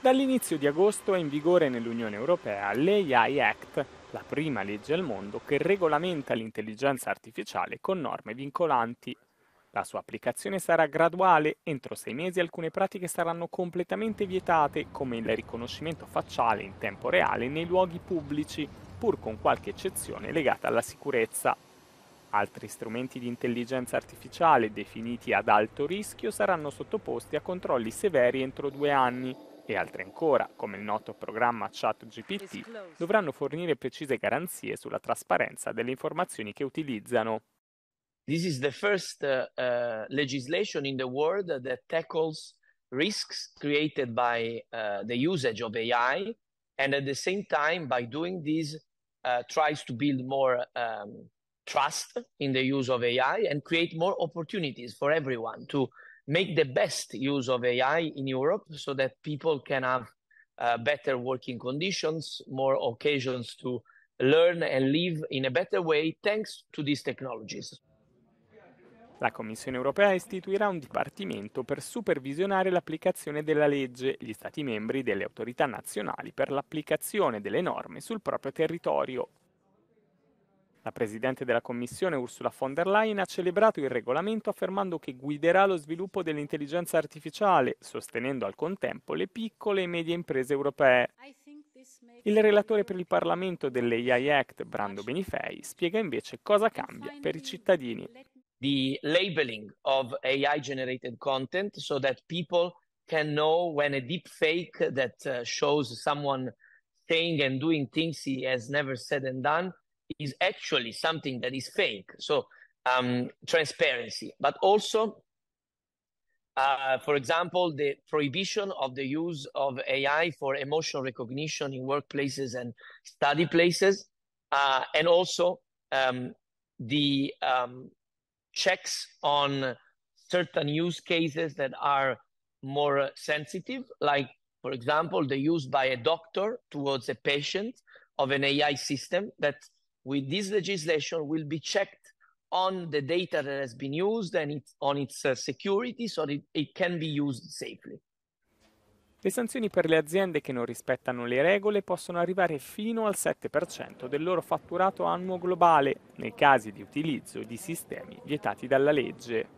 Dall'inizio di agosto è in vigore nell'Unione Europea l'AI Act, la prima legge al mondo che regolamenta l'intelligenza artificiale con norme vincolanti. La sua applicazione sarà graduale, entro sei mesi alcune pratiche saranno completamente vietate, come il riconoscimento facciale in tempo reale nei luoghi pubblici, pur con qualche eccezione legata alla sicurezza. Altri strumenti di intelligenza artificiale definiti ad alto rischio saranno sottoposti a controlli severi entro due anni, e altri ancora, come il noto programma ChatGPT, dovranno fornire precise garanzie sulla trasparenza delle informazioni che utilizzano. This is the first uh, uh, legislation in the world that tackles risks created by uh, the usage of AI and at the same time by doing this uh, tries to build more um, trust in the use of AI and create more opportunities for everyone to make the best use of AI in Europe so that people can have uh, better working conditions, more occasions to learn and live in a better way thanks to these technologies. La Commissione europea istituirà un dipartimento per supervisionare l'applicazione della legge, gli Stati membri delle autorità nazionali per l'applicazione delle norme sul proprio territorio la Presidente della Commissione, Ursula von der Leyen, ha celebrato il regolamento affermando che guiderà lo sviluppo dell'intelligenza artificiale, sostenendo al contempo le piccole e medie imprese europee. Il relatore per il Parlamento dell'AI Act, Brando Benifei, spiega invece cosa cambia per i cittadini. The labeling of AI generated content so that people can know when a deep fake that uh, shows someone saying and doing things he has never said and done is actually something that is fake. So um, transparency, but also, uh, for example, the prohibition of the use of AI for emotional recognition in workplaces and study places, uh, and also um, the um, checks on certain use cases that are more sensitive, like, for example, the use by a doctor towards a patient of an AI system that with this legislation will be checked on the data that has been used and it, on its uh, security so that it, it can be used safely. Le sanzioni per le aziende che non rispettano le regole possono arrivare fino al 7% del loro fatturato annuo globale nei casi di utilizzo di sistemi vietati dalla legge.